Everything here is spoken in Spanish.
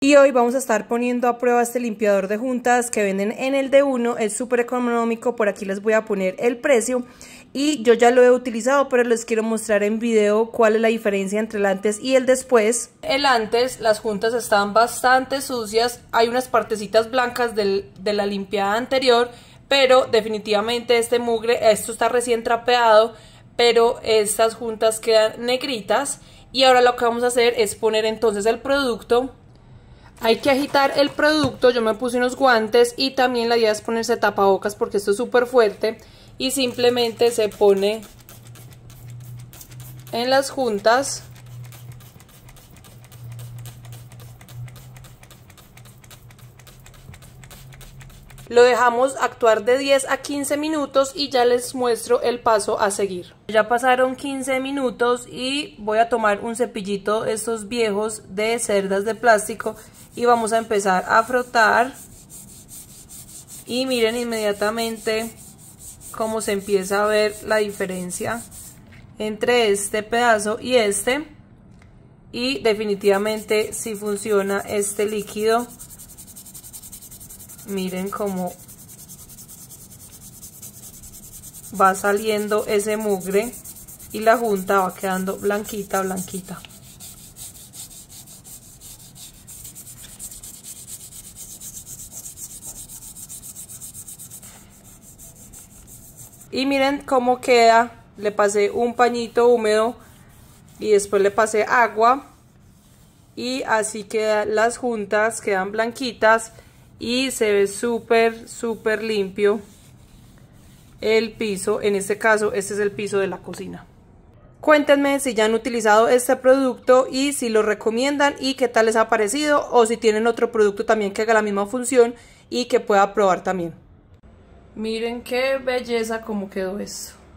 Y hoy vamos a estar poniendo a prueba este limpiador de juntas que venden en el d 1 es súper económico, por aquí les voy a poner el precio. Y yo ya lo he utilizado, pero les quiero mostrar en video cuál es la diferencia entre el antes y el después. El antes, las juntas están bastante sucias, hay unas partecitas blancas de la limpiada anterior, pero definitivamente este mugre, esto está recién trapeado, pero estas juntas quedan negritas. Y ahora lo que vamos a hacer es poner entonces el producto hay que agitar el producto, yo me puse unos guantes y también la idea es ponerse tapabocas porque esto es súper fuerte y simplemente se pone en las juntas Lo dejamos actuar de 10 a 15 minutos y ya les muestro el paso a seguir. Ya pasaron 15 minutos y voy a tomar un cepillito estos viejos de cerdas de plástico y vamos a empezar a frotar y miren inmediatamente cómo se empieza a ver la diferencia entre este pedazo y este y definitivamente si funciona este líquido miren cómo va saliendo ese mugre y la junta va quedando blanquita, blanquita. Y miren cómo queda, le pasé un pañito húmedo y después le pasé agua y así quedan las juntas, quedan blanquitas y se ve súper, súper limpio el piso. En este caso, este es el piso de la cocina. Cuéntenme si ya han utilizado este producto y si lo recomiendan y qué tal les ha parecido o si tienen otro producto también que haga la misma función y que pueda probar también. Miren qué belleza como quedó eso